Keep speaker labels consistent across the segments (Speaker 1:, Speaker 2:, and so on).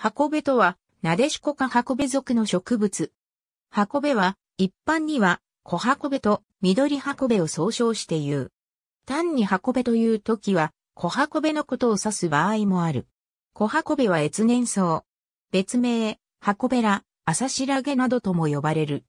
Speaker 1: 箱ベとは、なでしこか箱ベ属の植物。箱ベは、一般には、小箱ベと緑箱ベを総称して言う。単に箱ベという時は、小箱ベのことを指す場合もある。小箱ベは越年草。別名、箱アら、シ白毛などとも呼ばれる。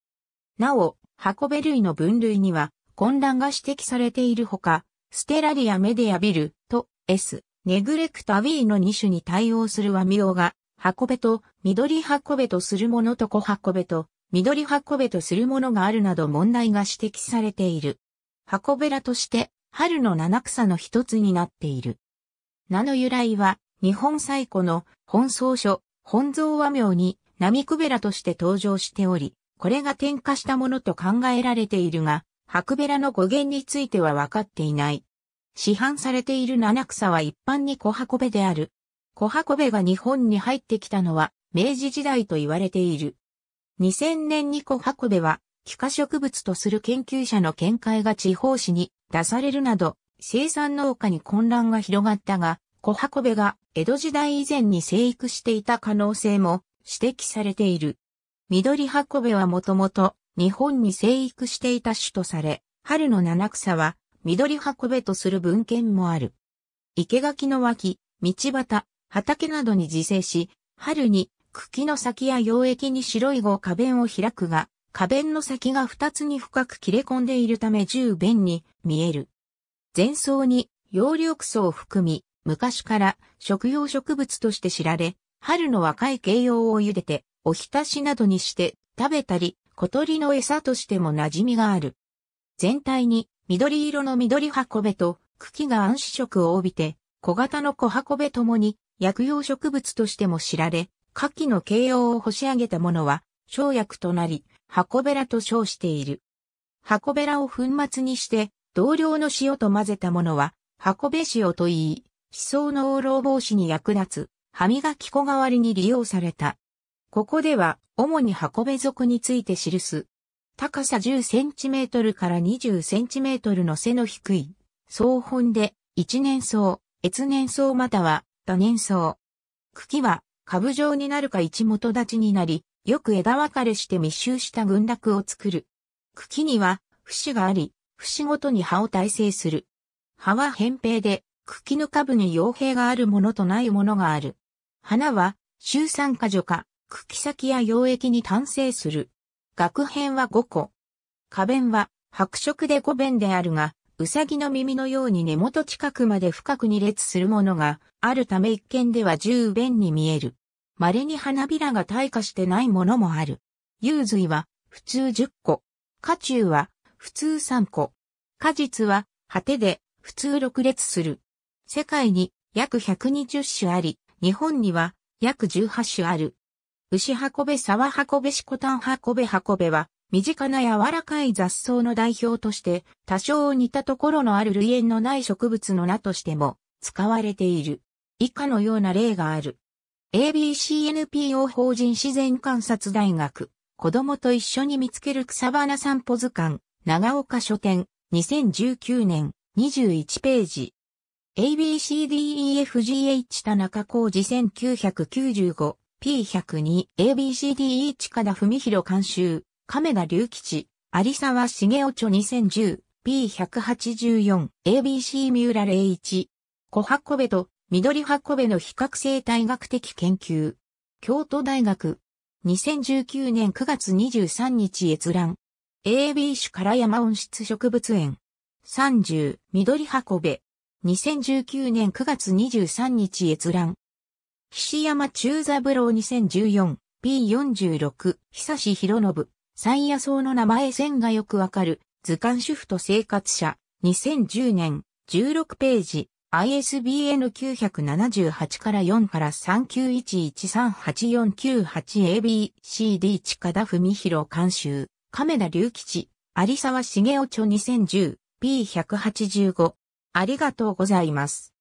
Speaker 1: なお、箱ベ類の分類には、混乱が指摘されているほか、ステラリアメディアビルと S、ネグレクタウィーの2種に対応する和名が箱べと、緑箱べとするものと小箱べと、緑箱べとするものがあるなど問題が指摘されている。箱べらとして、春の七草の一つになっている。名の由来は、日本最古の本草書、本草和名に、並くべらとして登場しており、これが点火したものと考えられているが、白べらの語源については分かっていない。市販されている七草は一般に小箱べである。小箱部が日本に入ってきたのは明治時代と言われている。2000年に小箱部は、気化植物とする研究者の見解が地方紙に出されるなど、生産農家に混乱が広がったが、小箱部が江戸時代以前に生育していた可能性も指摘されている。緑箱部はもともと日本に生育していた種とされ、春の七草は緑箱部とする文献もある。生垣の脇、道端、畑などに自生し、春に茎の先や溶液に白い後花弁を開くが、花弁の先が二つに深く切れ込んでいるため十弁に見える。前奏に葉緑素を含み、昔から食用植物として知られ、春の若い形容を茹でて、おひたしなどにして食べたり、小鳥の餌としても馴染みがある。全体に緑色の緑箱べと茎が暗視色を帯びて、小型の小箱べともに薬用植物としても知られ、夏季の形容を干し上げたものは、生薬となり、箱べらと称している。箱べらを粉末にして、同量の塩と混ぜたものは、箱べ塩と言い、思想の往老防止に役立つ、歯磨き粉代わりに利用された。ここでは、主に箱べ属について記す。高さ10センチメートルから20センチメートルの背の低い、草本で、一年草、越年草またはった年草。茎は株状になるか一元立ちになり、よく枝分かれして密集した群落を作る。茎には節があり、節ごとに葉を耐性する。葉は扁平で、茎の下部に傭兵があるものとないものがある。花は、周酸化除か、茎先や溶液に単性する。学片は5個。花弁は白色で5弁であるが、うさぎの耳のように根元近くまで深く2列するものがあるため一見では十弁に見える。稀に花びらが退化してないものもある。幽髄は普通10個。花中は普通3個。果実は果てで普通6列する。世界に約120種あり、日本には約18種ある。牛運べ、沢運べ、シコタン運べ、運べは身近な柔らかい雑草の代表として、多少似たところのある類縁のない植物の名としても使われている。以下のような例がある。ABCNPO 法人自然観察大学、子供と一緒に見つける草花散歩図鑑、長岡書店、2019年、21ページ。ABCDEFGH 田中浩二 1995P102ABCDE 近田文弘監修亀田隆吉、有沢茂雄著 2010P184、ABC 三浦零一、小箱部と緑箱部の比較生態学的研究。京都大学。2019年9月23日閲覧。AB 種から山温室植物園。30、緑箱部。2019年9月23日閲覧。菱山中三郎 2014P46、久志博信。山野草の名前線がよくわかる、図鑑主婦と生活者、2010年、16ページ、ISBN 978から4から391138498 ABCD 近田文博監修、亀田隆吉、有沢茂雄著 2010P185。ありがとうございます。